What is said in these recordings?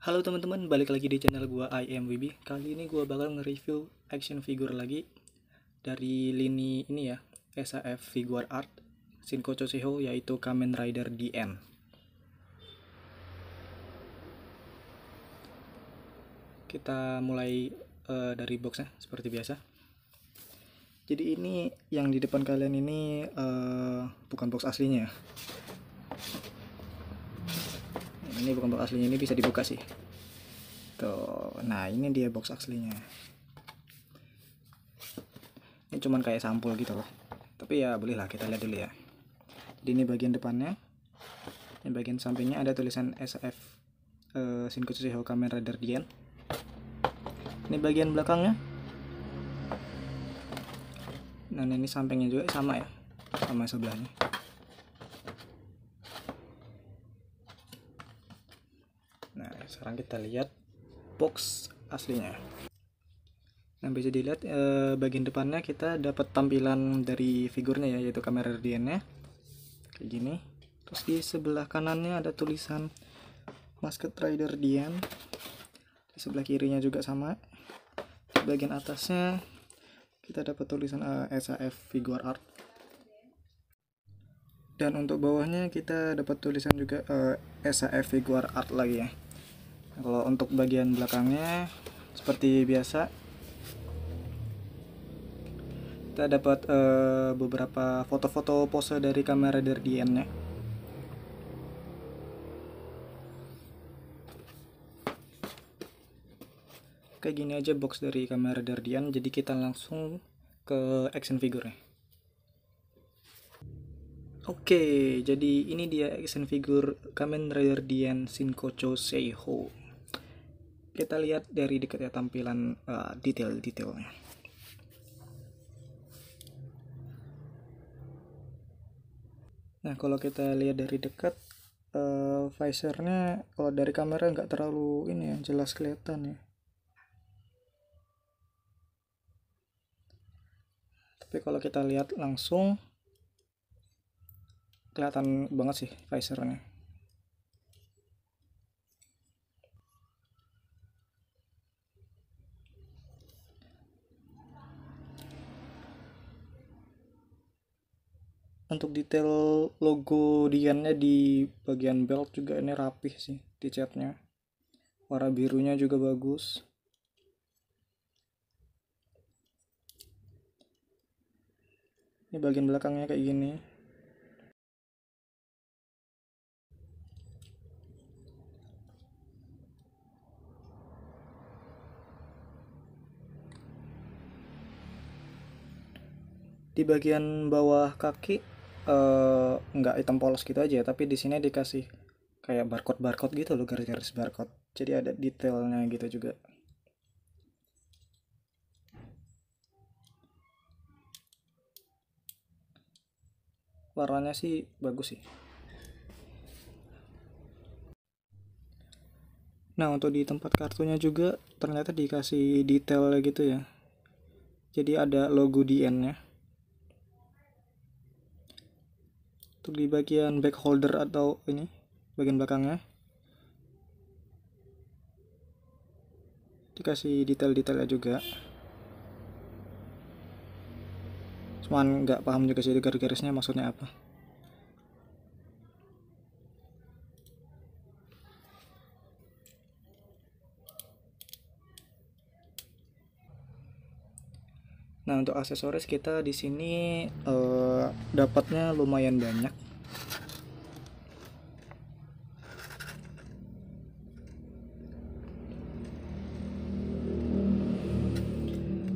Halo teman-teman, balik lagi di channel gua IMWB. Kali ini gua bakal nge-review action figure lagi dari lini ini ya, SAF Figure Art Shinko Choseho yaitu Kamen Rider DN. Kita mulai uh, dari boxnya seperti biasa jadi ini yang di depan kalian ini uh, bukan box aslinya ya? ini bukan box aslinya ini bisa dibuka sih tuh nah ini dia box aslinya ini cuman kayak sampul gitu loh tapi ya bolehlah kita lihat dulu ya jadi ini bagian depannya ini bagian sampingnya ada tulisan SF uh, Shinkotsu Kamen Rider Dian. ini bagian belakangnya dan ini sampingnya juga sama ya sama sebelahnya nah sekarang kita lihat box aslinya nah bisa dilihat eh, bagian depannya kita dapat tampilan dari figurnya ya yaitu kamera RDN kayak gini terus di sebelah kanannya ada tulisan Masked Rider Dian di sebelah kirinya juga sama di bagian atasnya kita dapat tulisan uh, eh, SAF Figure Art dan untuk bawahnya kita dapat tulisan juga uh, eh, SAF Figure Art lagi ya nah, kalau untuk bagian belakangnya seperti biasa kita dapat uh, beberapa foto-foto pose dari kamera DN ya kayak gini aja box dari kamera Dardian jadi kita langsung ke action figure-nya Oke, okay, jadi ini dia action figure Kamen Rider Dian Shinkocho Seiho. Kita lihat dari dekat ya tampilan uh, detail-detailnya. Nah, kalau kita lihat dari dekat, uh, visornya kalau dari kamera nggak terlalu ini ya, jelas kelihatan ya. tapi kalau kita lihat langsung kelihatan banget sih visornya untuk detail logo Diannya di bagian belt juga ini rapih sih di catnya warna birunya juga bagus ini bagian belakangnya kayak gini di bagian bawah kaki eh, nggak hitam polos gitu aja ya, tapi di sini dikasih kayak barcode barcode gitu loh garis-garis barcode jadi ada detailnya gitu juga warnanya sih bagus sih nah untuk di tempat kartunya juga ternyata dikasih detail gitu ya jadi ada logo DN nya untuk di bagian back holder atau ini bagian belakangnya dikasih detail-detailnya juga cuman nggak paham juga sih garis-garisnya maksudnya apa Nah untuk aksesoris kita di sini eh, dapatnya lumayan banyak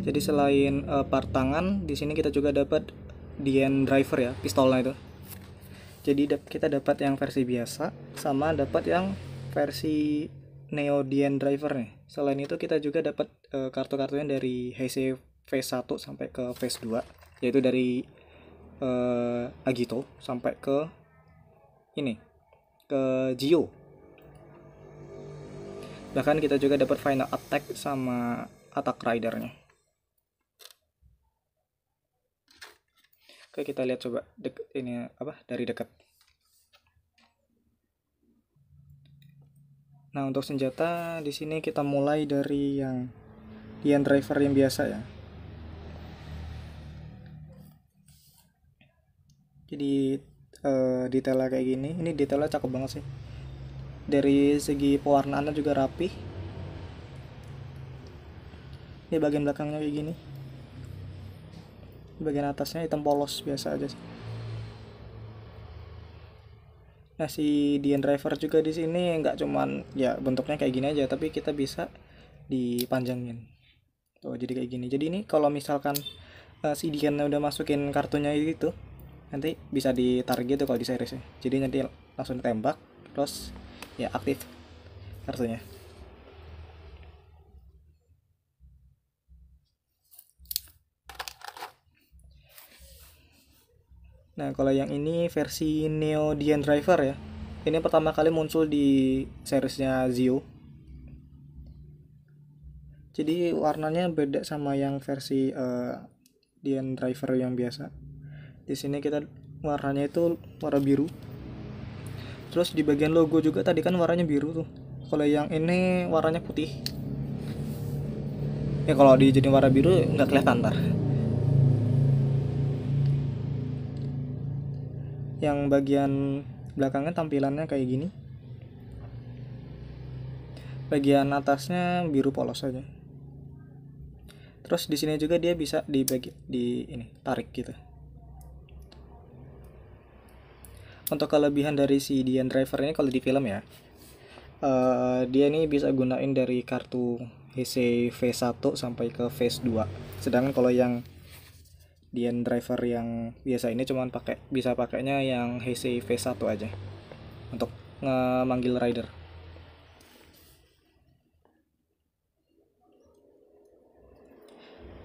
Jadi selain uh, eh, part tangan, di sini kita juga dapat DN driver ya, pistolnya itu. Jadi kita dapat yang versi biasa sama dapat yang versi Neo DN driver nih. Selain itu kita juga dapat uh, kartu-kartunya dari Heisei v 1 sampai ke v 2, yaitu dari uh, Agito sampai ke ini ke Gio. Bahkan kita juga dapat final attack sama attack rider ridernya. Oke, kita lihat coba dek ini apa dari dekat. Nah, untuk senjata di sini kita mulai dari yang dian driver yang biasa ya. Jadi e, eh, detailnya kayak gini. Ini detailnya cakep banget sih. Dari segi pewarnaannya juga rapi. Ini bagian belakangnya kayak gini bagian atasnya hitam polos biasa aja sih nah si Dian Driver juga di sini nggak cuman ya bentuknya kayak gini aja tapi kita bisa dipanjangin tuh jadi kayak gini jadi ini kalau misalkan uh, si Dian udah masukin kartunya itu nanti bisa ditarik gitu kalau di seriesnya jadi nanti langsung tembak terus ya aktif kartunya Nah, kalau yang ini versi Neo Dian Driver ya. Ini pertama kali muncul di seriesnya Zio. Jadi warnanya beda sama yang versi uh, Dian Driver yang biasa. Di sini kita warnanya itu warna biru. Terus di bagian logo juga tadi kan warnanya biru tuh. Kalau yang ini warnanya putih. Ya kalau dijadiin warna biru nggak kelihatan ntar. yang bagian belakangnya tampilannya kayak gini bagian atasnya biru polos aja terus di sini juga dia bisa dibagi di ini tarik gitu untuk kelebihan dari si Dian Driver ini kalau di film ya uh, dia ini bisa gunain dari kartu HC V1 sampai ke V2 sedangkan kalau yang Dian driver yang biasa ini cuman pakai bisa pakainya yang HC V1 aja untuk ngemanggil rider.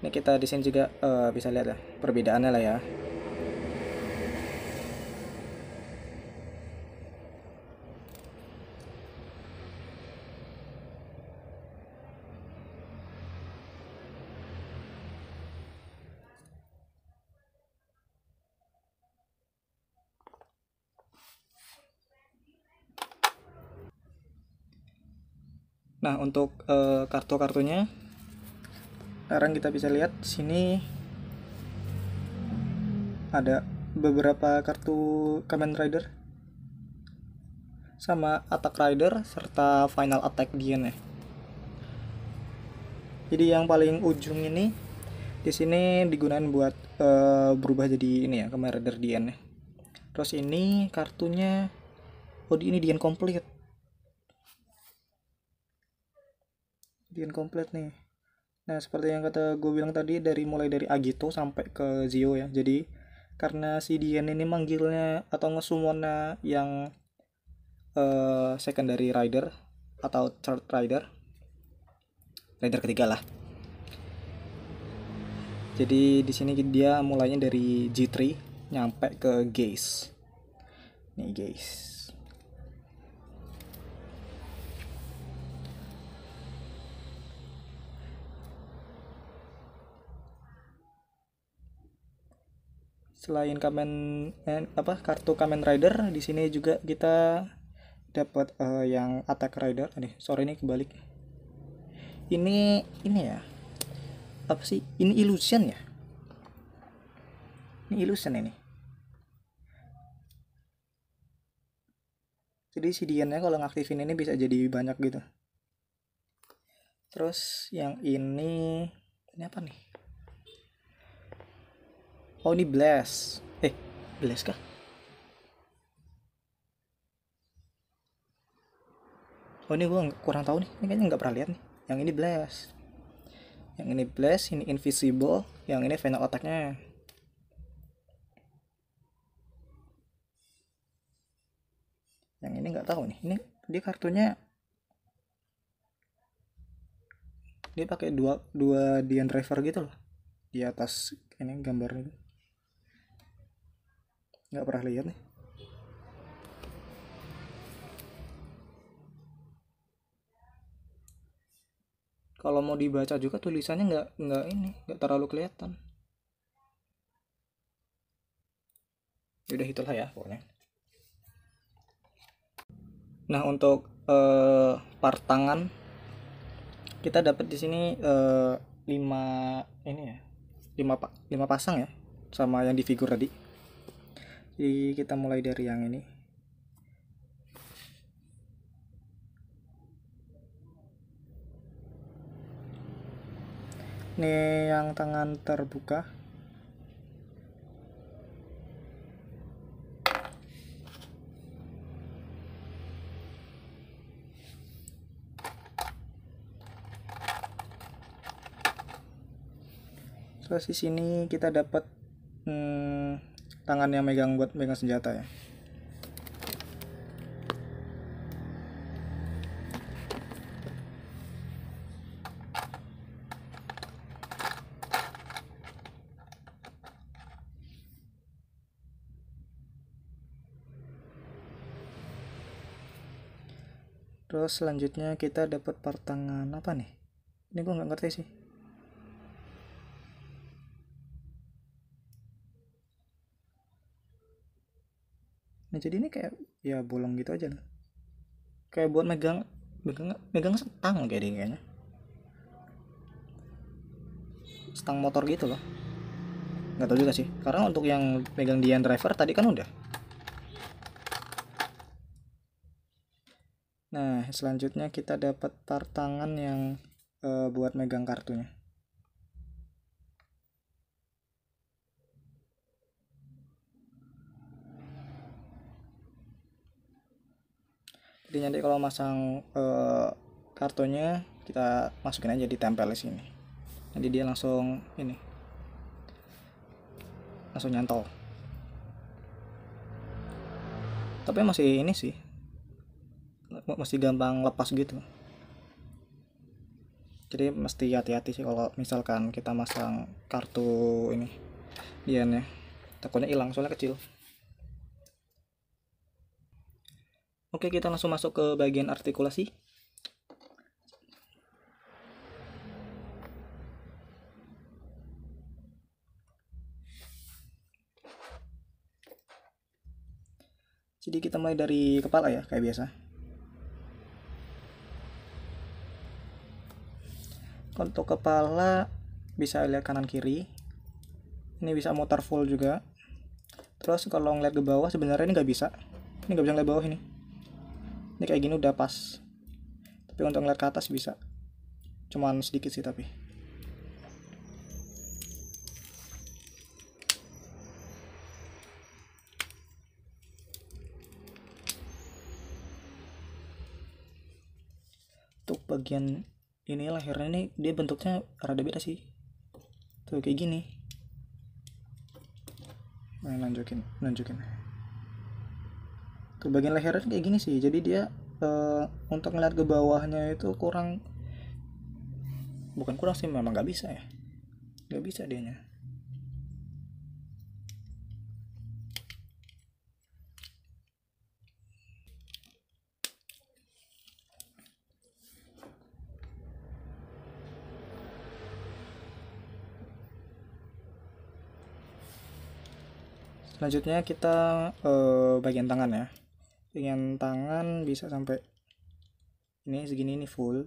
Ini kita di sini juga uh, bisa lihat ya perbedaannya lah ya. Nah, untuk e, kartu-kartunya sekarang kita bisa lihat sini ada beberapa kartu Kamen Rider sama Attack Rider serta Final Attack Dian ya. Jadi yang paling ujung ini di sini digunakan buat e, berubah jadi ini ya Kamen Rider Dian ya. Terus ini kartunya oh ini Dian komplit bikin komplit nih nah seperti yang kata gue bilang tadi dari mulai dari Agito sampai ke Zio ya jadi karena si Dian ini manggilnya atau ngesumona yang uh, secondary rider atau third rider rider ketiga lah jadi di sini dia mulainya dari G3 nyampe ke Gaze nih Gaze selain kamen eh, apa kartu kamen rider di sini juga kita dapat uh, yang attack rider nih sore ini kebalik ini ini ya apa sih ini illusion ya ini illusion ini jadi si Diannya kalau ngaktifin ini bisa jadi banyak gitu terus yang ini ini apa nih Oh ini bless. Eh, bless kah? Oh ini gue kurang tahu nih. Ini kayaknya nggak pernah lihat nih. Yang ini bless. Yang ini bless, ini invisible, yang ini final otaknya. Yang ini nggak tahu nih. Ini dia kartunya dia pakai dua dua Dian driver gitu loh di atas ini gambarnya nggak pernah lihat nih kalau mau dibaca juga tulisannya nggak nggak ini nggak terlalu kelihatan ya udah itulah ya pokoknya nah untuk eh, part tangan kita dapat di sini eh, lima ini ya lima lima pasang ya sama yang di figur tadi jadi kita mulai dari yang ini ini yang tangan terbuka terus di sini kita dapat hmm, tangan yang megang buat megang senjata ya Terus selanjutnya kita dapat pertangan apa nih? Ini gue nggak ngerti sih. jadi ini kayak ya bolong gitu aja lah kayak buat megang megang megang setang kayak dia kayaknya setang motor gitu loh nggak tahu juga sih karena untuk yang megang Dian driver tadi kan udah nah selanjutnya kita dapat part tangan yang uh, buat megang kartunya jadi nanti kalau masang uh, kartunya kita masukin aja ditempel di sini Jadi dia langsung ini langsung nyantol tapi masih ini sih masih gampang lepas gitu jadi mesti hati-hati sih kalau misalkan kita masang kartu ini dia nih, ya. takutnya hilang soalnya kecil Oke, kita langsung masuk ke bagian artikulasi. Jadi kita mulai dari kepala ya, kayak biasa. Untuk kepala bisa lihat kanan kiri. Ini bisa motor full juga. Terus kalau ngeliat ke bawah sebenarnya ini nggak bisa. Ini nggak bisa ngeliat bawah ini ini kayak gini udah pas tapi untuk ngeliat ke atas bisa cuman sedikit sih tapi untuk bagian ini lahirnya ini dia bentuknya rada beda sih tuh kayak gini nah, nunjukin nunjukin ke bagian lehernya kayak gini sih jadi dia uh, untuk ngeliat ke bawahnya itu kurang bukan kurang sih memang nggak bisa ya nggak bisa nya selanjutnya kita uh, bagian tangan ya dengan tangan bisa sampai ini segini ini full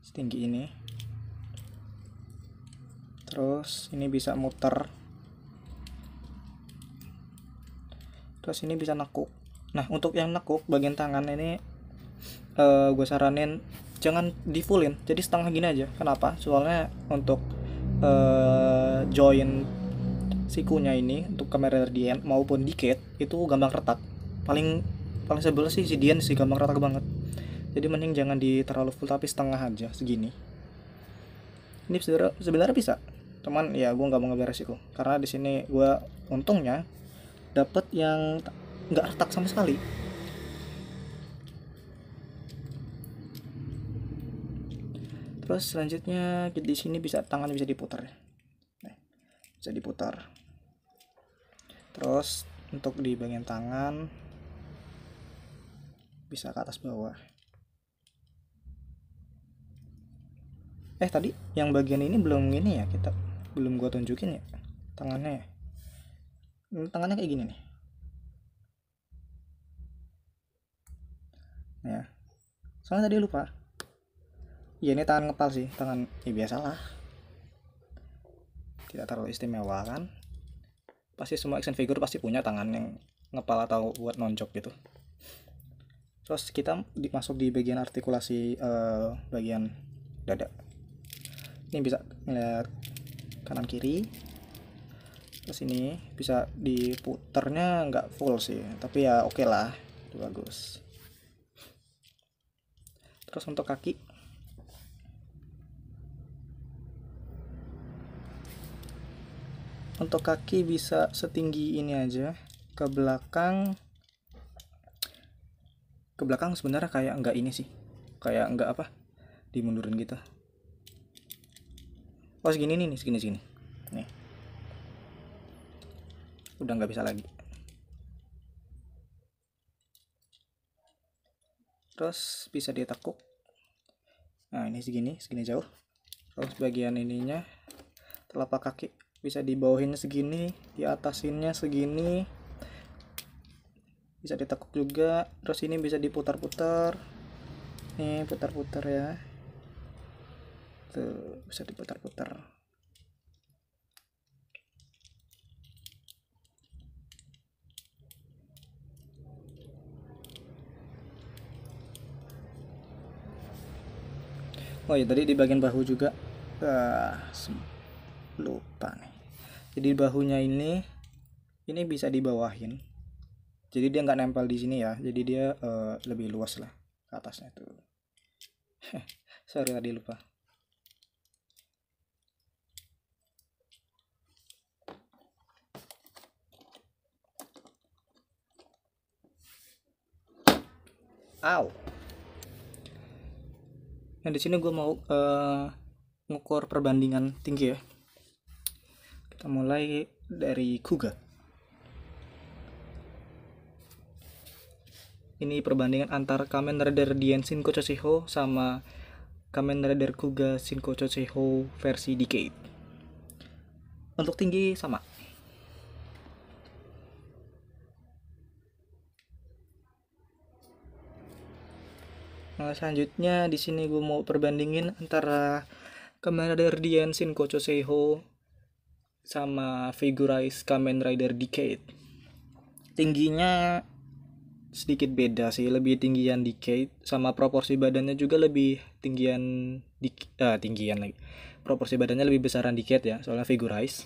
setinggi ini terus ini bisa muter terus ini bisa nekuk nah untuk yang nekuk bagian tangan ini uh, eh, gue saranin jangan di fullin jadi setengah gini aja kenapa soalnya untuk uh, eh, join sikunya ini untuk kamera RDN maupun diket itu gampang retak paling paling sebel sih si Dian sih gampang rata banget jadi mending jangan di terlalu full tapi setengah aja segini ini sebenarnya, sebenarnya bisa teman ya gue nggak mau ngambil resiko karena di sini gue untungnya dapet yang nggak retak sama sekali terus selanjutnya di sini bisa tangan bisa diputar nah, bisa diputar terus untuk di bagian tangan bisa ke atas bawah eh tadi yang bagian ini belum gini ya kita belum gua tunjukin ya tangannya ya hmm, tangannya kayak gini nih nah, ya soalnya tadi lupa ya ini tangan ngepal sih tangan ya biasalah tidak terlalu istimewa kan pasti semua action figure pasti punya tangan yang ngepal atau buat nonjok gitu terus kita masuk di bagian artikulasi uh, bagian dada ini bisa melihat kanan kiri terus ini bisa diputernya nggak full sih tapi ya oke okay lah itu bagus terus untuk kaki untuk kaki bisa setinggi ini aja ke belakang ke belakang sebenarnya kayak enggak ini sih kayak enggak apa dimundurin gitu oh segini nih segini segini nih udah nggak bisa lagi terus bisa ditekuk nah ini segini segini jauh terus bagian ininya telapak kaki bisa dibawahin segini di atasinnya segini bisa ditekuk juga terus ini bisa diputar-putar nih putar-putar ya tuh bisa diputar-putar Oh ya tadi di bagian bahu juga ah, lupa nih jadi bahunya ini ini bisa dibawahin jadi dia nggak nempel di sini ya jadi dia uh, lebih luas lah ke atasnya tuh sorry tadi lupa Ow. Nah di sini gue mau uh, ngukur perbandingan tinggi ya. Kita mulai dari Kuga. ini perbandingan antara Kamen Rider Dien Shinko sama Kamen Rider Kuga Shinko Choseho versi Decade. Untuk tinggi sama. Nah, selanjutnya di sini gue mau perbandingin antara Kamen Rider Dien Shinko sama Figurize Kamen Rider Decade. Tingginya sedikit beda sih lebih tinggian di Kate sama proporsi badannya juga lebih tinggian di ah, eh, tinggian lagi proporsi badannya lebih besaran di Kate ya soalnya figurize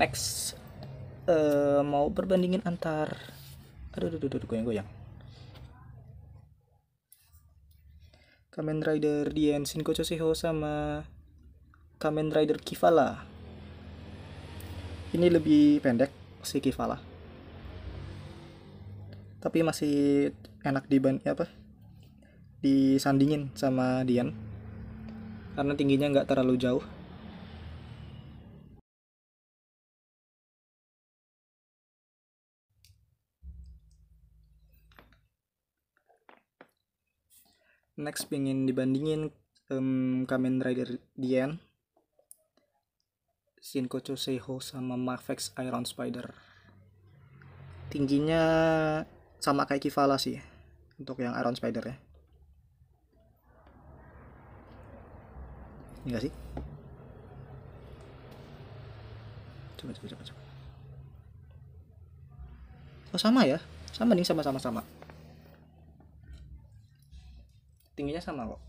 next uh, mau perbandingin antar aduh aduh aduh, goyang goyang Kamen Rider Dien Shinko Choshiho sama Kamen Rider Kivala. Ini lebih pendek si Kivala. Tapi masih enak dibanding apa? Disandingin sama Dian. Karena tingginya nggak terlalu jauh. Next pingin dibandingin um, Kamen Rider Dian Shinko Seiho sama Marvex Iron Spider tingginya sama kayak Kivala sih untuk yang Iron Spider ya enggak iya sih coba coba coba coba oh sama ya sama nih sama sama sama tingginya sama kok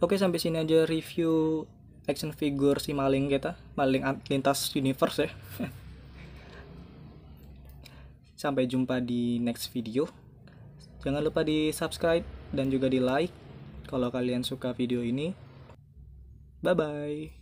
Oke sampai sini aja review action figure si maling kita, maling lintas universe ya. sampai jumpa di next video. Jangan lupa di subscribe dan juga di like kalau kalian suka video ini. Bye bye.